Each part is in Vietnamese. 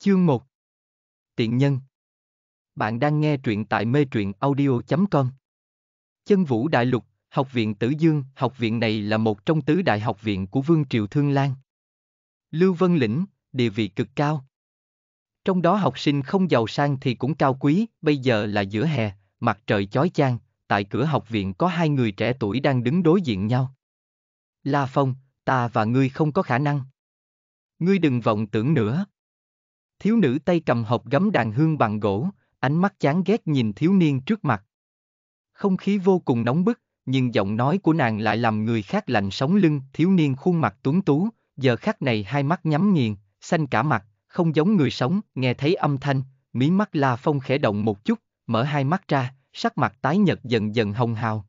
Chương 1 Tiện nhân Bạn đang nghe truyện tại mê truyện audio.com Chân Vũ Đại Lục, Học viện Tử Dương, học viện này là một trong tứ đại học viện của Vương Triều Thương Lan. Lưu Vân Lĩnh, địa vị cực cao. Trong đó học sinh không giàu sang thì cũng cao quý, bây giờ là giữa hè, mặt trời chói chang, tại cửa học viện có hai người trẻ tuổi đang đứng đối diện nhau. La Phong, ta và ngươi không có khả năng. Ngươi đừng vọng tưởng nữa. Thiếu nữ tay cầm hộp gấm đàn hương bằng gỗ, ánh mắt chán ghét nhìn thiếu niên trước mặt. Không khí vô cùng nóng bức, nhưng giọng nói của nàng lại làm người khác lạnh sống lưng, thiếu niên khuôn mặt tuấn tú, giờ khắc này hai mắt nhắm nghiền, xanh cả mặt, không giống người sống, nghe thấy âm thanh, mí mắt La Phong khẽ động một chút, mở hai mắt ra, sắc mặt tái nhợt dần dần hồng hào.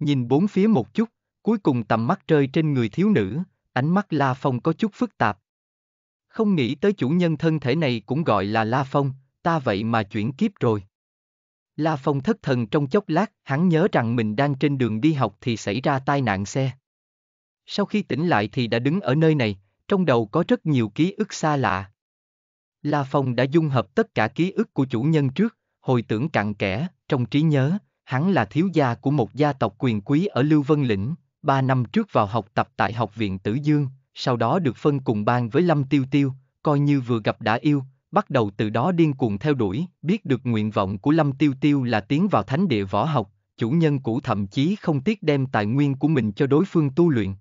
Nhìn bốn phía một chút, cuối cùng tầm mắt rơi trên người thiếu nữ, ánh mắt La Phong có chút phức tạp, không nghĩ tới chủ nhân thân thể này cũng gọi là La Phong, ta vậy mà chuyển kiếp rồi. La Phong thất thần trong chốc lát, hắn nhớ rằng mình đang trên đường đi học thì xảy ra tai nạn xe. Sau khi tỉnh lại thì đã đứng ở nơi này, trong đầu có rất nhiều ký ức xa lạ. La Phong đã dung hợp tất cả ký ức của chủ nhân trước, hồi tưởng cặn kẽ, trong trí nhớ, hắn là thiếu gia của một gia tộc quyền quý ở Lưu Vân Lĩnh, ba năm trước vào học tập tại Học viện Tử Dương, sau đó được phân cùng bang với Lâm Tiêu Tiêu, coi như vừa gặp đã yêu, bắt đầu từ đó điên cuồng theo đuổi, biết được nguyện vọng của Lâm Tiêu Tiêu là tiến vào thánh địa võ học, chủ nhân cũ thậm chí không tiếc đem tài nguyên của mình cho đối phương tu luyện.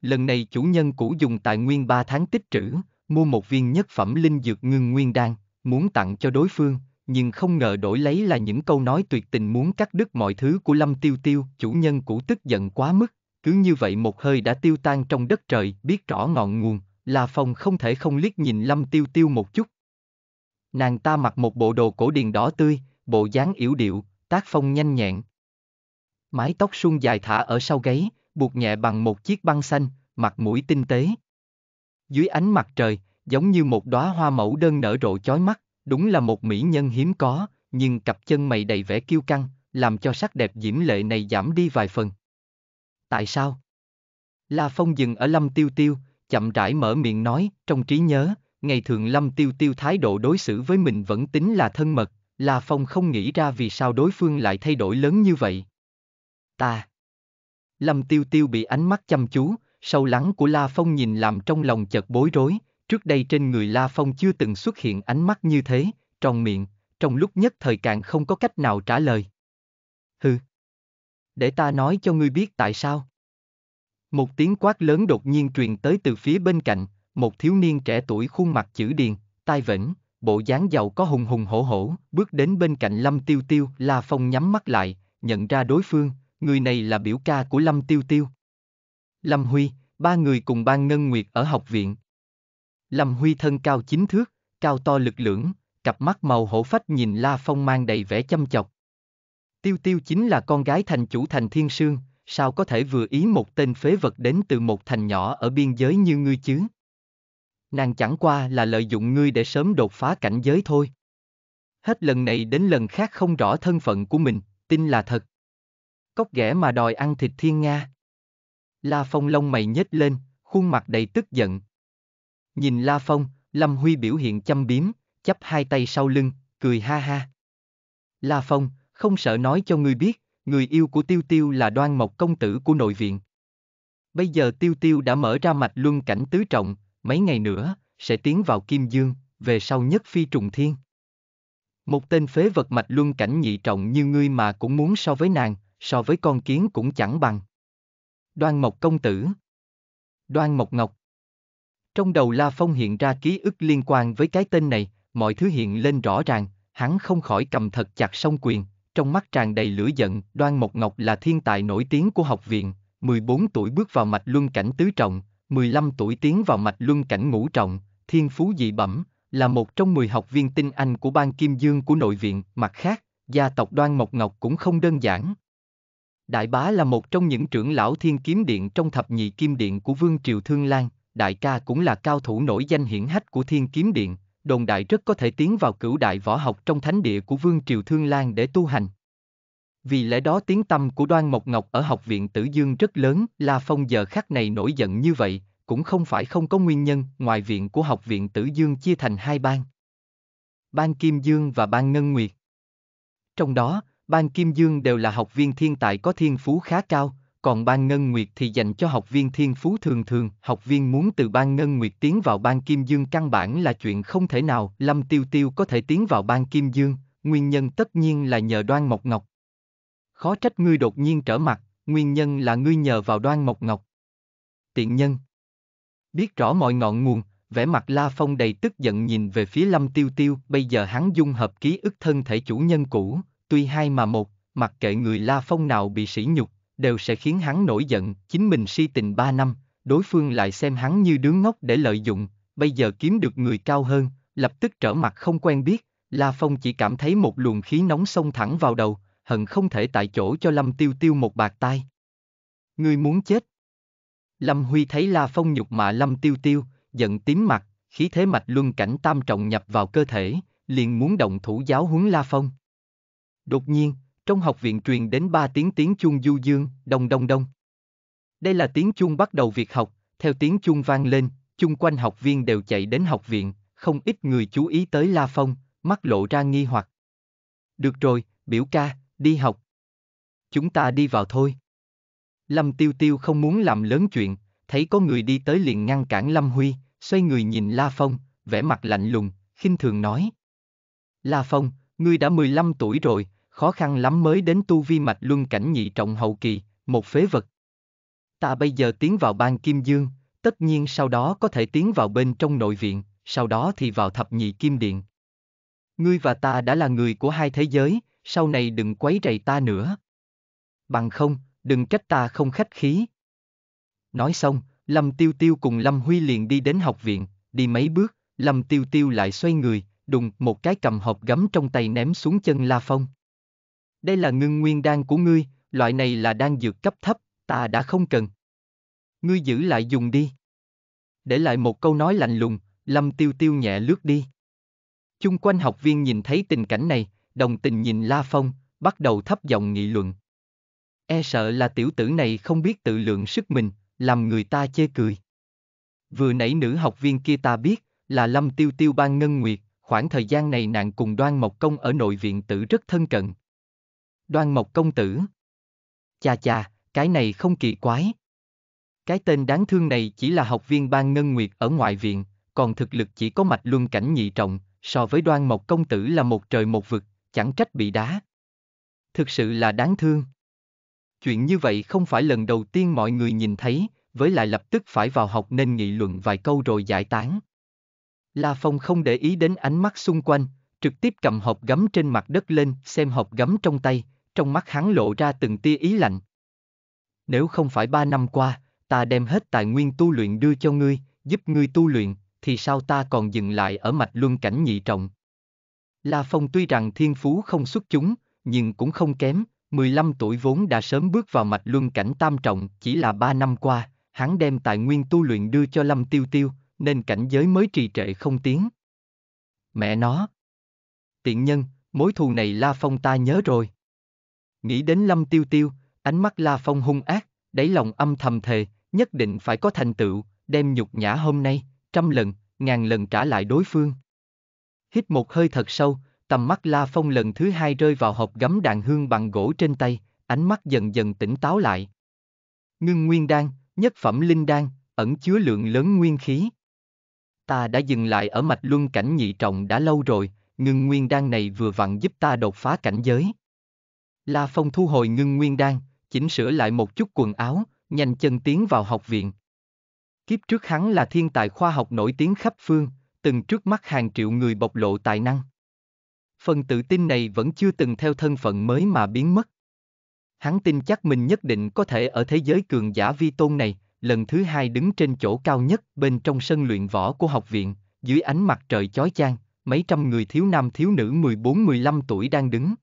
Lần này chủ nhân cũ dùng tài nguyên 3 tháng tích trữ, mua một viên nhất phẩm linh dược ngưng nguyên đan, muốn tặng cho đối phương, nhưng không ngờ đổi lấy là những câu nói tuyệt tình muốn cắt đứt mọi thứ của Lâm Tiêu Tiêu, chủ nhân cũ tức giận quá mức, cứ như vậy một hơi đã tiêu tan trong đất trời, biết rõ ngọn nguồn, La Phong không thể không liếc nhìn Lâm Tiêu Tiêu một chút. Nàng ta mặc một bộ đồ cổ điển đỏ tươi, bộ dáng yếu điệu, tác phong nhanh nhẹn. Mái tóc suôn dài thả ở sau gáy, buộc nhẹ bằng một chiếc băng xanh, mặt mũi tinh tế. Dưới ánh mặt trời, giống như một đóa hoa mẫu đơn nở rộ chói mắt, đúng là một mỹ nhân hiếm có, nhưng cặp chân mày đầy vẻ kiêu căng, làm cho sắc đẹp diễm lệ này giảm đi vài phần tại sao? La Phong dừng ở Lâm Tiêu Tiêu, chậm rãi mở miệng nói, trong trí nhớ, ngày thường Lâm Tiêu Tiêu thái độ đối xử với mình vẫn tính là thân mật, La Phong không nghĩ ra vì sao đối phương lại thay đổi lớn như vậy. Ta. Lâm Tiêu Tiêu bị ánh mắt chăm chú, sâu lắng của La Phong nhìn làm trong lòng chợt bối rối, trước đây trên người La Phong chưa từng xuất hiện ánh mắt như thế, tròn miệng, trong lúc nhất thời càng không có cách nào trả lời. Hừ để ta nói cho ngươi biết tại sao. Một tiếng quát lớn đột nhiên truyền tới từ phía bên cạnh, một thiếu niên trẻ tuổi khuôn mặt chữ điền, tai vẫn, bộ dáng giàu có hùng hùng hổ hổ, bước đến bên cạnh Lâm Tiêu Tiêu, La Phong nhắm mắt lại, nhận ra đối phương, người này là biểu ca của Lâm Tiêu Tiêu. Lâm Huy, ba người cùng ban Ngân Nguyệt ở học viện. Lâm Huy thân cao chính thước, cao to lực lưỡng, cặp mắt màu hổ phách nhìn La Phong mang đầy vẻ chăm chọc, Tiêu Tiêu chính là con gái thành chủ thành Thiên Sương, sao có thể vừa ý một tên phế vật đến từ một thành nhỏ ở biên giới như ngươi chứ? Nàng chẳng qua là lợi dụng ngươi để sớm đột phá cảnh giới thôi. Hết lần này đến lần khác không rõ thân phận của mình, tin là thật. Cóc ghẻ mà đòi ăn thịt thiên Nga. La Phong lông mày nhếch lên, khuôn mặt đầy tức giận. Nhìn La Phong, Lâm Huy biểu hiện chăm biếm, chắp hai tay sau lưng, cười ha ha. La Phong, không sợ nói cho ngươi biết, người yêu của Tiêu Tiêu là đoan mộc công tử của nội viện. Bây giờ Tiêu Tiêu đã mở ra mạch luân cảnh tứ trọng, mấy ngày nữa, sẽ tiến vào Kim Dương, về sau nhất phi trùng thiên. Một tên phế vật mạch luân cảnh nhị trọng như ngươi mà cũng muốn so với nàng, so với con kiến cũng chẳng bằng. Đoan Mộc Công Tử Đoan Mộc Ngọc Trong đầu La Phong hiện ra ký ức liên quan với cái tên này, mọi thứ hiện lên rõ ràng, hắn không khỏi cầm thật chặt song quyền, trong mắt tràn đầy lửa giận, Đoan Mộc Ngọc là thiên tài nổi tiếng của học viện, 14 tuổi bước vào mạch luân cảnh tứ trọng, 15 tuổi tiến vào mạch luân cảnh ngũ trọng, thiên phú dị bẩm, là một trong 10 học viên tinh anh của ban Kim Dương của nội viện, mặt khác, gia tộc Đoan Mộc Ngọc cũng không đơn giản. Đại bá là một trong những trưởng lão thiên kiếm điện trong thập nhị kim điện của Vương Triều Thương Lan, đại ca cũng là cao thủ nổi danh hiển hách của thiên kiếm điện, đồn đại rất có thể tiến vào cửu đại võ học trong thánh địa của Vương Triều Thương Lan để tu hành. Vì lẽ đó tiếng tâm của Đoan Mộc Ngọc ở học viện Tử Dương rất lớn, La Phong giờ khắc này nổi giận như vậy, cũng không phải không có nguyên nhân, ngoài viện của học viện Tử Dương chia thành hai ban. Ban Kim Dương và Ban Ngân Nguyệt. Trong đó, Ban Kim Dương đều là học viên thiên tài có thiên phú khá cao, còn ban ngân nguyệt thì dành cho học viên thiên phú thường thường. Học viên muốn từ ban ngân nguyệt tiến vào ban kim dương căn bản là chuyện không thể nào. Lâm Tiêu Tiêu có thể tiến vào ban kim dương, nguyên nhân tất nhiên là nhờ đoan mộc ngọc. Khó trách ngươi đột nhiên trở mặt, nguyên nhân là ngươi nhờ vào đoan mộc ngọc. Tiện nhân Biết rõ mọi ngọn nguồn, vẻ mặt La Phong đầy tức giận nhìn về phía Lâm Tiêu Tiêu, bây giờ hắn dung hợp ký ức thân thể chủ nhân cũ, tuy hai mà một, mặc kệ người La Phong nào bị sỉ nhục, đều sẽ khiến hắn nổi giận, chính mình si tình 3 năm, đối phương lại xem hắn như đứa ngốc để lợi dụng, bây giờ kiếm được người cao hơn, lập tức trở mặt không quen biết, La Phong chỉ cảm thấy một luồng khí nóng xông thẳng vào đầu, hận không thể tại chỗ cho Lâm Tiêu Tiêu một bạc tai. Ngươi muốn chết. Lâm Huy thấy La Phong nhục mạ Lâm Tiêu Tiêu, giận tím mặt, khí thế mạch luân cảnh tam trọng nhập vào cơ thể, liền muốn động thủ giáo huấn La Phong. Đột nhiên, trong học viện truyền đến ba tiếng tiếng chuông du dương, đông đông đông. Đây là tiếng chuông bắt đầu việc học, theo tiếng chuông vang lên, chung quanh học viên đều chạy đến học viện, không ít người chú ý tới La Phong, mắt lộ ra nghi hoặc. Được rồi, biểu ca, đi học. Chúng ta đi vào thôi. Lâm Tiêu Tiêu không muốn làm lớn chuyện, thấy có người đi tới liền ngăn cản Lâm Huy, xoay người nhìn La Phong, vẻ mặt lạnh lùng, khinh thường nói. La Phong, ngươi đã 15 tuổi rồi, khó khăn lắm mới đến tu vi mạch luân cảnh nhị trọng hậu kỳ, một phế vật. Ta bây giờ tiến vào ban Kim Dương, tất nhiên sau đó có thể tiến vào bên trong nội viện, sau đó thì vào thập nhị kim điện. Ngươi và ta đã là người của hai thế giới, sau này đừng quấy rầy ta nữa. Bằng không, đừng trách ta không khách khí. Nói xong, Lâm Tiêu Tiêu cùng Lâm Huy liền đi đến học viện, đi mấy bước, Lâm Tiêu Tiêu lại xoay người, đùng một cái cầm hộp gấm trong tay ném xuống chân La Phong đây là ngưng nguyên đan của ngươi, loại này là đan dược cấp thấp, ta đã không cần. Ngươi giữ lại dùng đi. Để lại một câu nói lạnh lùng, Lâm Tiêu Tiêu nhẹ lướt đi. Chung quanh học viên nhìn thấy tình cảnh này, đồng tình nhìn La Phong, bắt đầu thấp giọng nghị luận. E sợ là tiểu tử này không biết tự lượng sức mình, làm người ta chê cười. Vừa nãy nữ học viên kia ta biết, là Lâm Tiêu Tiêu ban ngân nguyệt, khoảng thời gian này nàng cùng đoan mộc công ở nội viện tử rất thân cận đoan mộc công tử. Chà chà, cái này không kỳ quái. Cái tên đáng thương này chỉ là học viên ban ngân nguyệt ở ngoại viện, còn thực lực chỉ có mạch luân cảnh nhị trọng, so với đoan mộc công tử là một trời một vực, chẳng trách bị đá. Thực sự là đáng thương. Chuyện như vậy không phải lần đầu tiên mọi người nhìn thấy, với lại lập tức phải vào học nên nghị luận vài câu rồi giải tán. La Phong không để ý đến ánh mắt xung quanh, trực tiếp cầm hộp gấm trên mặt đất lên, xem hộp gấm trong tay, trong mắt hắn lộ ra từng tia ý lạnh. Nếu không phải ba năm qua, ta đem hết tài nguyên tu luyện đưa cho ngươi, giúp ngươi tu luyện, thì sao ta còn dừng lại ở mạch luân cảnh nhị trọng? La Phong tuy rằng thiên phú không xuất chúng, nhưng cũng không kém, 15 tuổi vốn đã sớm bước vào mạch luân cảnh tam trọng, chỉ là ba năm qua, hắn đem tài nguyên tu luyện đưa cho Lâm Tiêu Tiêu, nên cảnh giới mới trì trệ không tiến. Mẹ nó! Tiện nhân, mối thù này La Phong ta nhớ rồi. Nghĩ đến Lâm Tiêu Tiêu, ánh mắt La Phong hung ác, đáy lòng âm thầm thề, nhất định phải có thành tựu, đem nhục nhã hôm nay, trăm lần, ngàn lần trả lại đối phương. Hít một hơi thật sâu, tầm mắt La Phong lần thứ hai rơi vào hộp gấm đàn hương bằng gỗ trên tay, ánh mắt dần dần tỉnh táo lại. Ngưng nguyên đan, nhất phẩm linh đan, ẩn chứa lượng lớn nguyên khí. Ta đã dừng lại ở mạch luân cảnh nhị trọng đã lâu rồi, ngưng nguyên đan này vừa vặn giúp ta đột phá cảnh giới. La Phong thu hồi ngưng nguyên đan, chỉnh sửa lại một chút quần áo, nhanh chân tiến vào học viện. Kiếp trước hắn là thiên tài khoa học nổi tiếng khắp phương, từng trước mắt hàng triệu người bộc lộ tài năng. Phần tự tin này vẫn chưa từng theo thân phận mới mà biến mất. Hắn tin chắc mình nhất định có thể ở thế giới cường giả vi tôn này, lần thứ hai đứng trên chỗ cao nhất bên trong sân luyện võ của học viện, dưới ánh mặt trời chói chang, mấy trăm người thiếu nam thiếu nữ 14-15 tuổi đang đứng,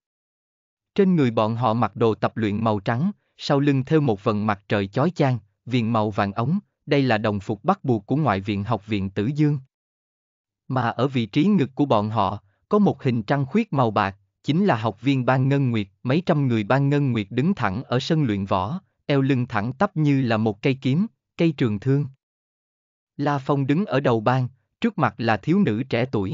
trên người bọn họ mặc đồ tập luyện màu trắng, sau lưng thêu một vần mặt trời chói chang, viền màu vàng ống, đây là đồng phục bắt buộc của ngoại viện học viện Tử Dương. Mà ở vị trí ngực của bọn họ, có một hình trăng khuyết màu bạc, chính là học viên Ban Ngân Nguyệt, mấy trăm người Ban Ngân Nguyệt đứng thẳng ở sân luyện võ, eo lưng thẳng tắp như là một cây kiếm, cây trường thương. La Phong đứng ở đầu bang, trước mặt là thiếu nữ trẻ tuổi.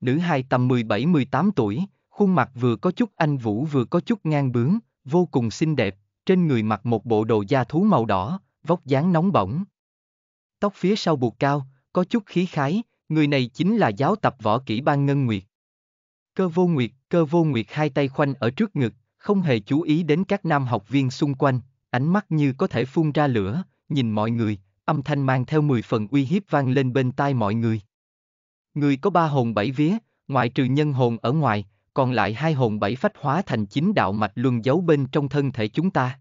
Nữ hai tầm 17-18 tuổi, Khuôn mặt vừa có chút anh vũ vừa có chút ngang bướng, vô cùng xinh đẹp, trên người mặc một bộ đồ da thú màu đỏ, vóc dáng nóng bỏng. Tóc phía sau buộc cao, có chút khí khái, người này chính là giáo tập võ kỹ ban Ngân Nguyệt. Cơ vô nguyệt, cơ vô nguyệt hai tay khoanh ở trước ngực, không hề chú ý đến các nam học viên xung quanh, ánh mắt như có thể phun ra lửa, nhìn mọi người, âm thanh mang theo 10 phần uy hiếp vang lên bên tai mọi người. Người có ba hồn bảy vía, ngoại trừ nhân hồn ở ngoài, còn lại hai hồn bảy phách hóa thành chín đạo mạch luân giấu bên trong thân thể chúng ta.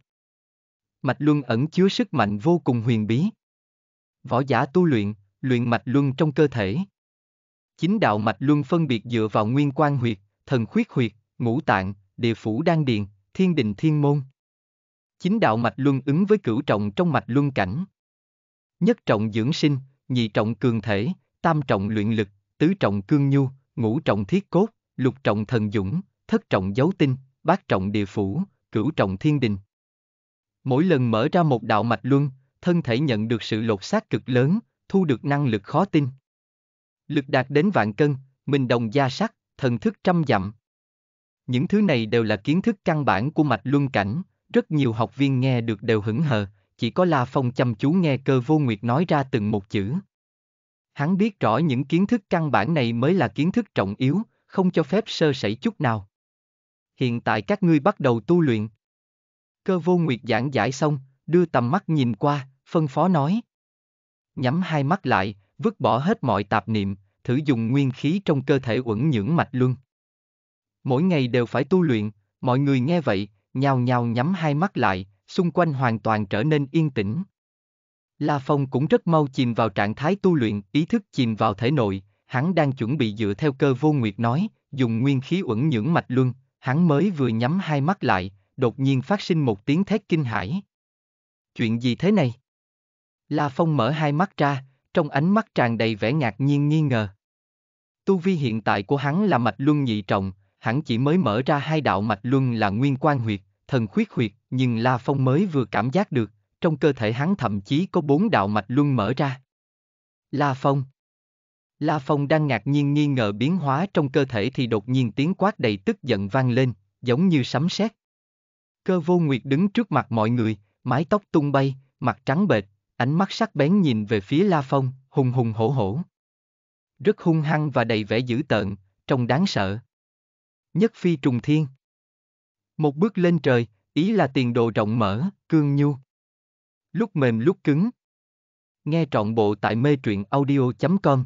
Mạch luân ẩn chứa sức mạnh vô cùng huyền bí. Võ giả tu luyện, luyện mạch luân trong cơ thể. chín đạo mạch luân phân biệt dựa vào nguyên quan huyệt, thần khuyết huyệt, ngũ tạng, địa phủ đan điền, thiên đình thiên môn. chín đạo mạch luân ứng với cửu trọng trong mạch luân cảnh. Nhất trọng dưỡng sinh, nhị trọng cường thể, tam trọng luyện lực, tứ trọng cương nhu, ngũ trọng thiết cốt lục trọng thần dũng, thất trọng dấu tinh, bát trọng địa phủ, cửu trọng thiên đình. Mỗi lần mở ra một đạo mạch luân, thân thể nhận được sự lột xác cực lớn, thu được năng lực khó tin. Lực đạt đến vạn cân, mình đồng gia sắc, thần thức trăm dặm. Những thứ này đều là kiến thức căn bản của mạch luân cảnh, rất nhiều học viên nghe được đều hững hờ, chỉ có La Phong chăm chú nghe cơ vô nguyệt nói ra từng một chữ. Hắn biết rõ những kiến thức căn bản này mới là kiến thức trọng yếu, không cho phép sơ sẩy chút nào. Hiện tại các ngươi bắt đầu tu luyện. Cơ vô nguyệt giảng giải xong, đưa tầm mắt nhìn qua, phân phó nói. Nhắm hai mắt lại, vứt bỏ hết mọi tạp niệm, thử dùng nguyên khí trong cơ thể uẩn nhưỡng mạch luân. Mỗi ngày đều phải tu luyện, mọi người nghe vậy, nhào nhào nhắm hai mắt lại, xung quanh hoàn toàn trở nên yên tĩnh. La Phong cũng rất mau chìm vào trạng thái tu luyện, ý thức chìm vào thể nội, hắn đang chuẩn bị dựa theo cơ vô nguyệt nói, dùng nguyên khí uẩn nhưỡng mạch luân, hắn mới vừa nhắm hai mắt lại, đột nhiên phát sinh một tiếng thét kinh hãi. Chuyện gì thế này? La Phong mở hai mắt ra, trong ánh mắt tràn đầy vẻ ngạc nhiên nghi ngờ. Tu vi hiện tại của hắn là mạch luân nhị trọng, hắn chỉ mới mở ra hai đạo mạch luân là nguyên quan huyệt, thần khuyết huyệt, nhưng La Phong mới vừa cảm giác được, trong cơ thể hắn thậm chí có bốn đạo mạch luân mở ra. La Phong La Phong đang ngạc nhiên nghi ngờ biến hóa trong cơ thể thì đột nhiên tiếng quát đầy tức giận vang lên, giống như sấm sét. Cơ vô nguyệt đứng trước mặt mọi người, mái tóc tung bay, mặt trắng bệch, ánh mắt sắc bén nhìn về phía La Phong, hùng hùng hổ hổ. Rất hung hăng và đầy vẻ dữ tợn, trông đáng sợ. Nhất phi trùng thiên. Một bước lên trời, ý là tiền đồ rộng mở, cương nhu. Lúc mềm lúc cứng. Nghe trọn bộ tại mê truyện audio.com